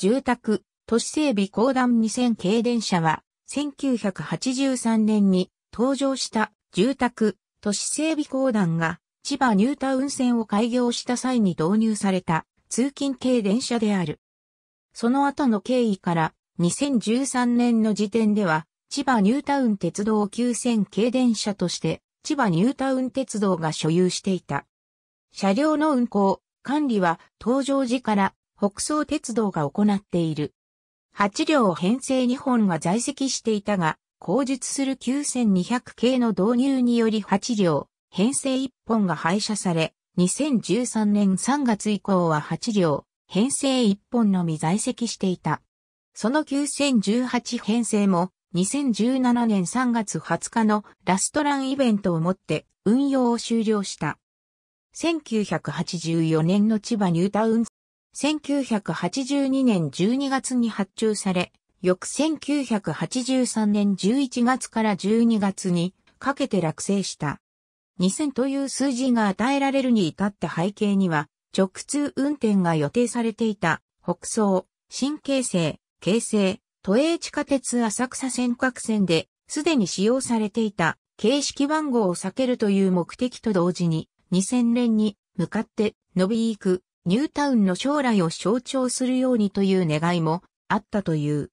住宅、都市整備公団2000系電車は、1983年に登場した住宅、都市整備公団が千葉ニュータウン線を開業した際に導入された通勤系電車である。その後の経緯から2013年の時点では千葉ニュータウン鉄道9000系電車として千葉ニュータウン鉄道が所有していた。車両の運行、管理は登場時から北総鉄道が行っている。8両編成2本が在籍していたが、後述する9200系の導入により8両、編成1本が廃車され、2013年3月以降は8両、編成1本のみ在籍していた。その9018編成も、2017年3月20日のラストランイベントをもって運用を終了した。1984年の千葉ニュータウン1982年12月に発注され、翌1983年11月から12月にかけて落成した。2000という数字が与えられるに至った背景には、直通運転が予定されていた北総、新京成、京成、都営地下鉄浅草線各線で、すでに使用されていた形式番号を避けるという目的と同時に、2000年に向かって伸び行くニュータウンの将来を象徴するようにという願いもあったという。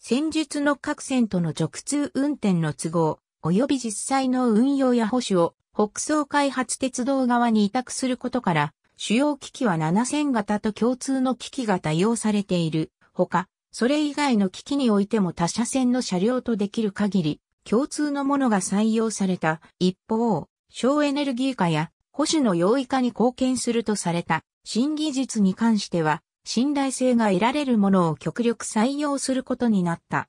戦術の各線との直通運転の都合、及び実際の運用や保守を北総開発鉄道側に委託することから、主要機器は7000型と共通の機器が多用されている。ほか、それ以外の機器においても他社線の車両とできる限り、共通のものが採用された。一方、省エネルギー化や保守の容易化に貢献するとされた新技術に関しては、信頼性が得られるものを極力採用することになった。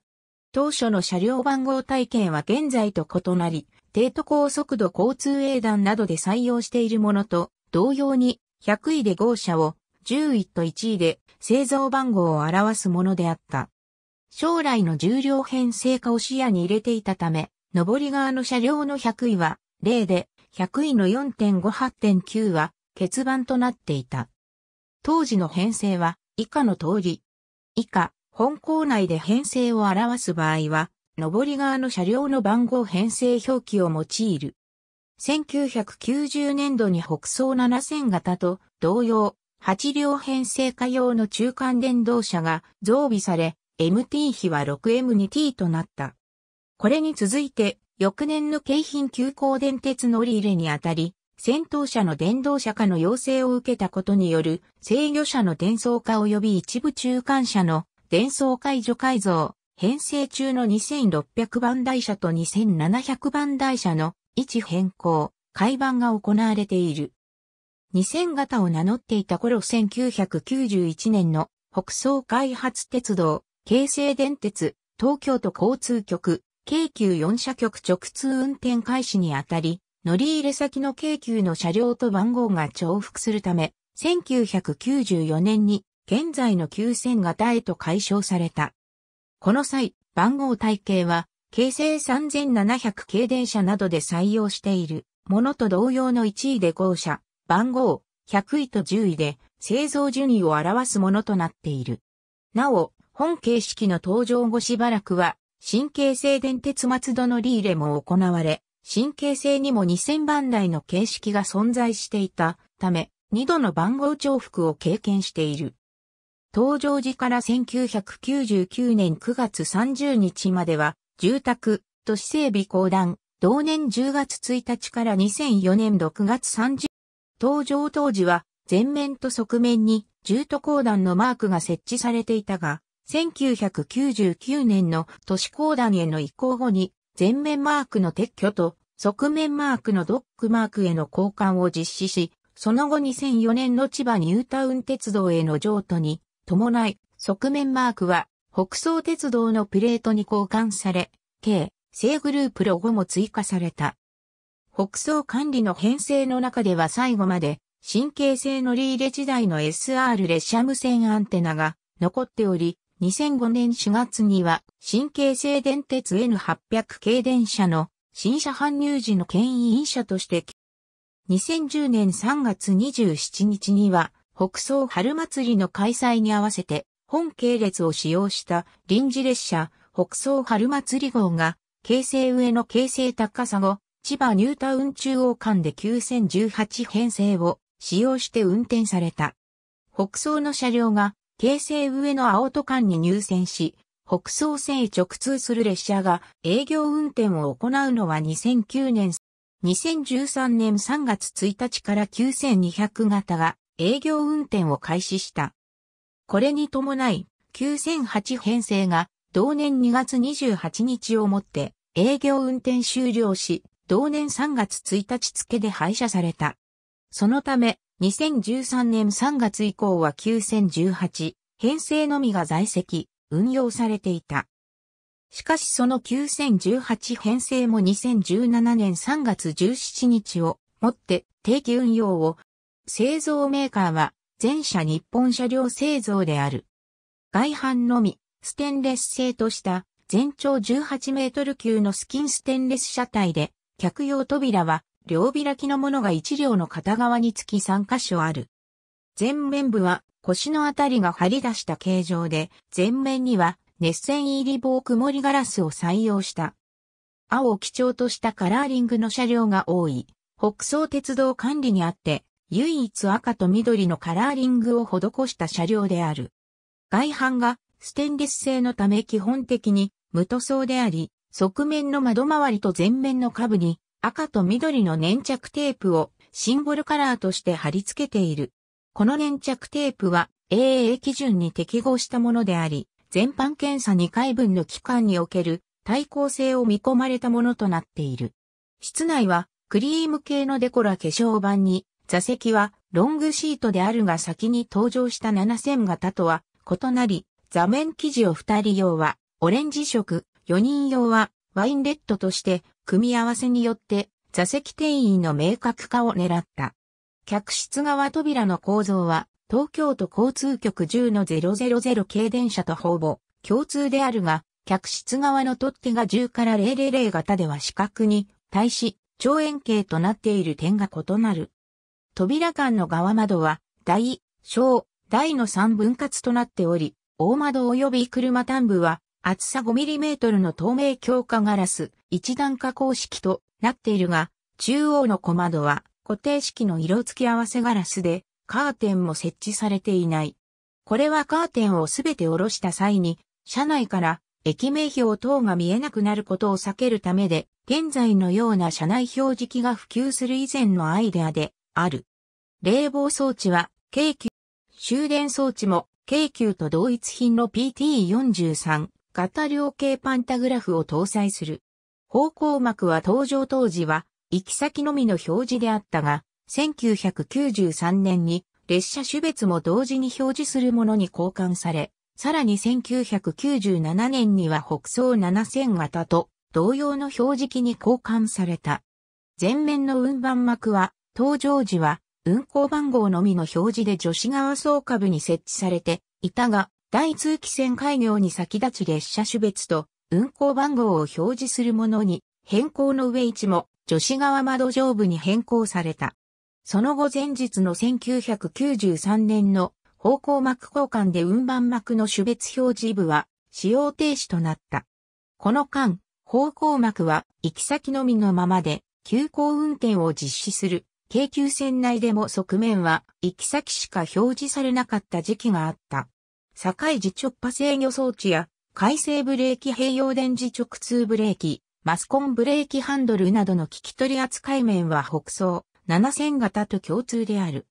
当初の車両番号体系は現在と異なり、低都高速度交通営団などで採用しているものと同様に100位で号車を10位と1位で製造番号を表すものであった。将来の重量編成化を視野に入れていたため、上り側の車両の100位は例で100位の4.58.9は欠番となっていた。当時の編成は以下の通り。以下、本校内で編成を表す場合は、上り側の車両の番号編成表記を用いる。1990年度に北総7000型と同様、8両編成化用の中間電動車が増備され、MT 比は 6M2T となった。これに続いて翌年の京浜急行電鉄乗り入れにあたり、戦闘車の電動車化の要請を受けたことによる制御車の転送化及び一部中間車の転送解除改造、編成中の2600番台車と2700番台車の位置変更、改版が行われている。2000型を名乗っていた頃1991年の北総開発鉄道、京成電鉄、東京都交通局、京急4車局直通運転開始にあたり、乗り入れ先の京急の車両と番号が重複するため、1994年に現在の9000型へと解消された。この際、番号体系は、京成3700系電車などで採用しているものと同様の1位で号車、番号100位と10位で製造順位を表すものとなっている。なお、本形式の登場後しばらくは神経性電鉄松戸のリーレも行われ、神経性にも2000番台の形式が存在していたため、2度の番号重複を経験している。登場時から1999年9月30日までは、住宅、都市整備公団、同年10月1日から2004年6月30日、登場当時は、前面と側面に、住都公団のマークが設置されていたが、1999年の都市公団への移行後に、前面マークの撤去と、側面マークのドックマークへの交換を実施し、その後2004年の千葉ニュータウン鉄道への譲渡に伴い、側面マークは北総鉄道のプレートに交換され、計、正グループロゴも追加された。北総管理の編成の中では最後まで、神経性乗り入れ時代の SR 列車無線アンテナが残っており、2005年4月には、新京成電鉄 N800 系電車の新車搬入時の牽引車として、2010年3月27日には、北総春祭りの開催に合わせて、本系列を使用した臨時列車、北総春祭り号が、京成上野京成高砂、千葉ニュータウン中央間で9018編成を使用して運転された。北総の車両が京成上野青戸間に入線し、北総線へ直通する列車が営業運転を行うのは2009年、2013年3月1日から9200型が営業運転を開始した。これに伴い、9008編成が同年2月28日をもって営業運転終了し、同年3月1日付で廃車された。そのため、2013年3月以降は9018、編成のみが在籍、運用されていた。しかしその9018編成も2017年3月17日をもって定期運用を、製造メーカーは全社日本車両製造である。外反のみ、ステンレス製とした全長18メートル級のスキンステンレス車体で、客用扉は両開きのものが一両の片側につき3箇所ある。前面部は腰のあたりが張り出した形状で、前面には熱線入り棒曇りガラスを採用した。青を基調としたカラーリングの車両が多い、北総鉄道管理にあって、唯一赤と緑のカラーリングを施した車両である。外板がステンレス製のため基本的に無塗装であり、側面の窓周りと前面の下部に赤と緑の粘着テープをシンボルカラーとして貼り付けている。この粘着テープは AA 基準に適合したものであり、全般検査2回分の期間における耐候性を見込まれたものとなっている。室内はクリーム系のデコラ化粧板に、座席はロングシートであるが先に登場した7000型とは異なり、座面生地を2人用はオレンジ色、4人用はワインレッドとして組み合わせによって座席定員の明確化を狙った。客室側扉の構造は東京都交通局10の000系電車とほぼ共通であるが、客室側の取っ手が10から000型では四角に対し長円形となっている点が異なる。扉間の側窓は大、小、大の3分割となっており、大窓及び車端部は厚さ 5mm の透明強化ガラス、一段加工式となっているが、中央の小窓は固定式の色付き合わせガラスで、カーテンも設置されていない。これはカーテンをすべて下ろした際に、車内から駅名表等が見えなくなることを避けるためで、現在のような車内表示器が普及する以前のアイデアである。冷房装置は、京急。終電装置も、京急と同一品の PT43 型量計パンタグラフを搭載する。方向幕は登場当時は、行き先のみの表示であったが、1993年に列車種別も同時に表示するものに交換され、さらに1997年には北総7000型と同様の表示機に交換された。前面の運搬幕は、登場時は運行番号のみの表示で女子側総下部に設置されていたが、第通期線開業に先立ち列車種別と運行番号を表示するものに変更の上位置も女子側窓上部に変更された。その後前日の1993年の方向幕交換で運搬幕の種別表示部は使用停止となった。この間、方向幕は行き先のみのままで急行運転を実施する京急線内でも側面は行き先しか表示されなかった時期があった。境時直波制御装置や、回生ブレーキ併用電磁直通ブレーキ、マスコンブレーキハンドルなどの聞き取り扱い面は北総7000型と共通である。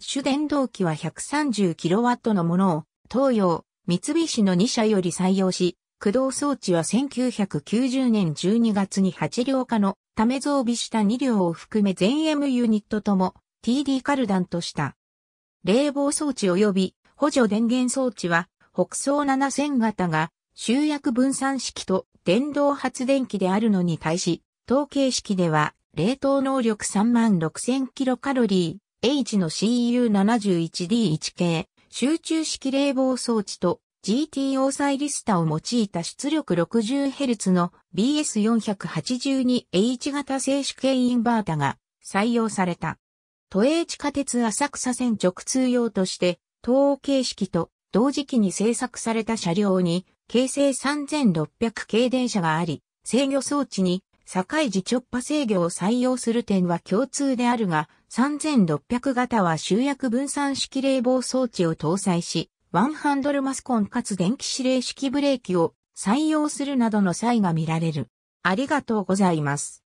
主電動機は 130kW のものを東洋、三菱の2社より採用し、駆動装置は1990年12月に8両化のため増備した2両を含め全 M ユニットとも TD カルダンとした。冷房装置及び補助電源装置は、北総7000型が集約分散式と電動発電機であるのに対し、統計式では、冷凍能力36000キロカロリー、H の CU71D1 系、集中式冷房装置と GTO サイリスタを用いた出力 60Hz の BS482H 型静止系インバータが採用された。都営地下鉄浅草線直通用として東欧形式と同時期に製作された車両に、京成3600系電車があり、制御装置に、境時直波制御を採用する点は共通であるが、3600型は集約分散式冷房装置を搭載し、ワンハンドルマスコンかつ電気指令式ブレーキを採用するなどの際が見られる。ありがとうございます。